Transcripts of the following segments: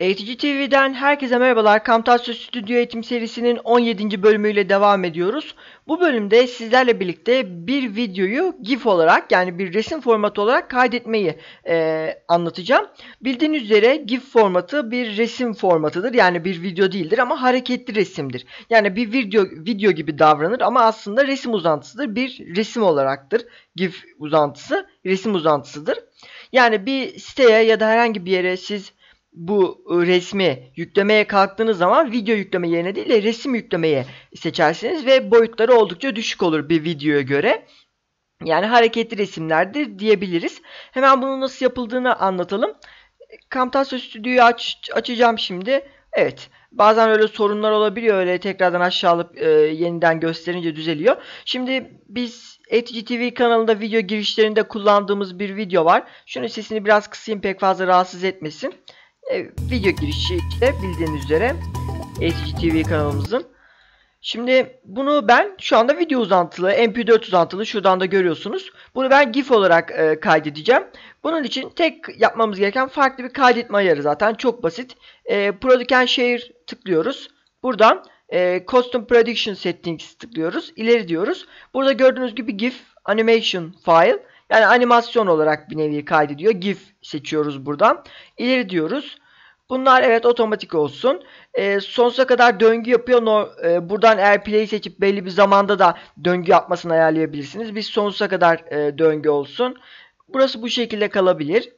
Eğitici TV'den herkese merhabalar. Camtasia Stüdyo Eğitim serisinin 17. bölümüyle devam ediyoruz. Bu bölümde sizlerle birlikte bir videoyu GIF olarak yani bir resim formatı olarak kaydetmeyi e, anlatacağım. Bildiğiniz üzere GIF formatı bir resim formatıdır. Yani bir video değildir ama hareketli resimdir. Yani bir video video gibi davranır ama aslında resim uzantısıdır. Bir resim olaraktır. GIF uzantısı resim uzantısıdır. Yani bir siteye ya da herhangi bir yere siz bu e, resmi yüklemeye kalktığınız zaman video yükleme yerine değil de resim yüklemeye seçersiniz ve boyutları oldukça düşük olur bir videoya göre. Yani hareketli resimlerdir diyebiliriz. Hemen bunun nasıl yapıldığını anlatalım. Camtasia Studio'yu aç, açacağım şimdi. Evet. Bazen öyle sorunlar olabiliyor. Öyle tekrardan aşağı alıp e, yeniden gösterince düzeliyor. Şimdi biz HGTV kanalında video girişlerinde kullandığımız bir video var. Şunun sesini biraz kısayım pek fazla rahatsız etmesin. E, video girişi işte bildiğiniz üzere SGTV kanalımızın. Şimdi bunu ben şu anda video uzantılı, MP4 uzantılı şuradan da görüyorsunuz. Bunu ben GIF olarak e, kaydedeceğim. Bunun için tek yapmamız gereken farklı bir kaydetme ayarı zaten çok basit. E, Product Share tıklıyoruz. Buradan e, Custom Prediction Settings tıklıyoruz. İleri diyoruz. Burada gördüğünüz gibi GIF Animation File. Yani animasyon olarak bir nevi kaydediyor. GIF seçiyoruz buradan. İleri diyoruz. Bunlar evet otomatik olsun. E, sonsuza kadar döngü yapıyor. No, e, buradan Airplay seçip belli bir zamanda da döngü yapmasını ayarlayabilirsiniz. Biz sonsuza kadar e, döngü olsun. Burası bu şekilde kalabilir.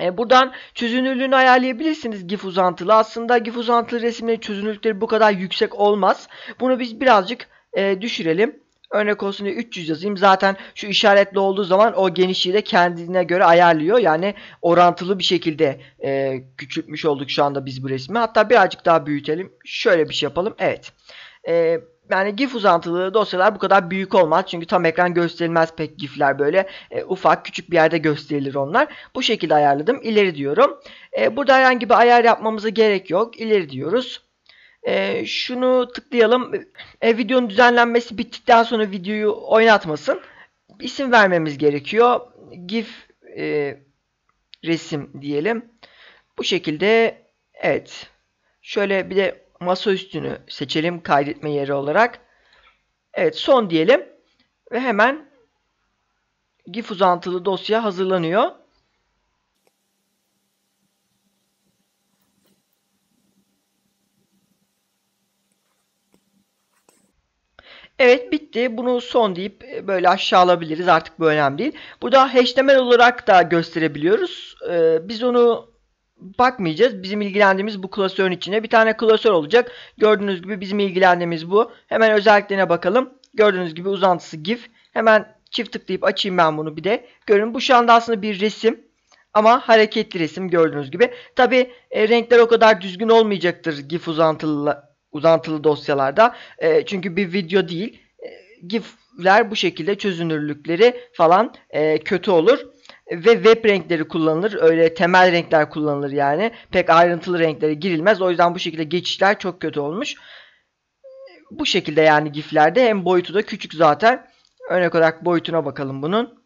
E, buradan çözünürlüğünü ayarlayabilirsiniz GIF uzantılı. Aslında GIF uzantılı resimlerin çözünürlükleri bu kadar yüksek olmaz. Bunu biz birazcık e, düşürelim. Örnek olsun diye 300 yazayım. Zaten şu işaretli olduğu zaman o genişliği de kendine göre ayarlıyor. Yani orantılı bir şekilde e, küçültmüş olduk şu anda biz bu resmi. Hatta birazcık daha büyütelim. Şöyle bir şey yapalım. Evet. Evet yani GIF uzantılı dosyalar bu kadar büyük olmaz. Çünkü tam ekran gösterilmez pek GIF'ler böyle. E, ufak küçük bir yerde gösterilir onlar. Bu şekilde ayarladım. İleri diyorum. E, burada herhangi bir ayar yapmamıza gerek yok. İleri diyoruz e, şunu tıklayalım. E, videonun düzenlenmesi bittikten sonra videoyu oynatmasın. İsim vermemiz gerekiyor. GIF e, resim diyelim. Bu şekilde evet. Şöyle bir de masa üstünü seçelim kaydetme yeri olarak. Evet son diyelim. Ve hemen GIF uzantılı dosya hazırlanıyor. Evet bitti. Bunu son deyip e, böyle aşağı alabiliriz. Artık bu önemli değil. Burada HTML olarak da gösterebiliyoruz. Ee, biz onu bakmayacağız. Bizim ilgilendiğimiz bu klasörün içine bir tane klasör olacak. Gördüğünüz gibi bizim ilgilendiğimiz bu. Hemen özelliklerine bakalım. Gördüğünüz gibi uzantısı GIF. Hemen çift tıklayıp açayım ben bunu bir de. Görün bu şu anda aslında bir resim. Ama hareketli resim gördüğünüz gibi. Tabi e, renkler o kadar düzgün olmayacaktır GIF uzantılı uzantılı dosyalarda. E, çünkü bir video değil. E, GIF'ler bu şekilde çözünürlükleri falan e, kötü olur. Ve web renkleri kullanılır. Öyle temel renkler kullanılır yani. Pek ayrıntılı renklere girilmez. O yüzden bu şekilde geçişler çok kötü olmuş. Bu şekilde yani GIF'lerde hem boyutu da küçük zaten. Örnek olarak boyutuna bakalım bunun.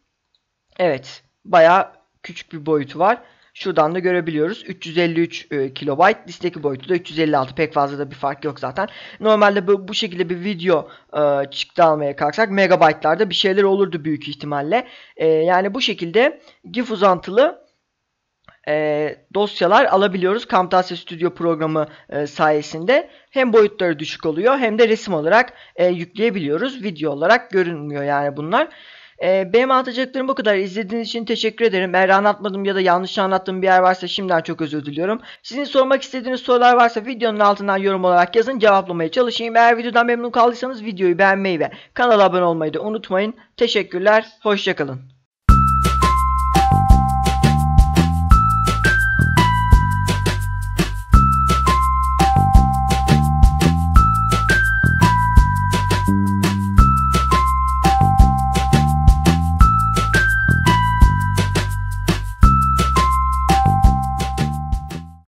Evet. baya küçük bir boyutu var. Şuradan da görebiliyoruz. 353 e, kilobayt. Listeki boyutu da 356. Pek fazla da bir fark yok zaten. Normalde bu, bu şekilde bir video e, çıktı almaya kalksak megabaytlarda bir şeyler olurdu büyük ihtimalle. E, yani bu şekilde GIF uzantılı e, dosyalar alabiliyoruz Camtasia Studio programı e, sayesinde. Hem boyutları düşük oluyor hem de resim olarak e, yükleyebiliyoruz. Video olarak görünmüyor yani bunlar. E, benim anlatacaklarım bu kadar. İzlediğiniz için teşekkür ederim. Eğer anlatmadım ya da yanlış anlattığım bir yer varsa şimdiden çok özür diliyorum. Sizin sormak istediğiniz sorular varsa videonun altından yorum olarak yazın cevaplamaya çalışayım. Eğer videodan memnun kaldıysanız videoyu beğenmeyi ve kanala abone olmayı da unutmayın. Teşekkürler, hoşçakalın.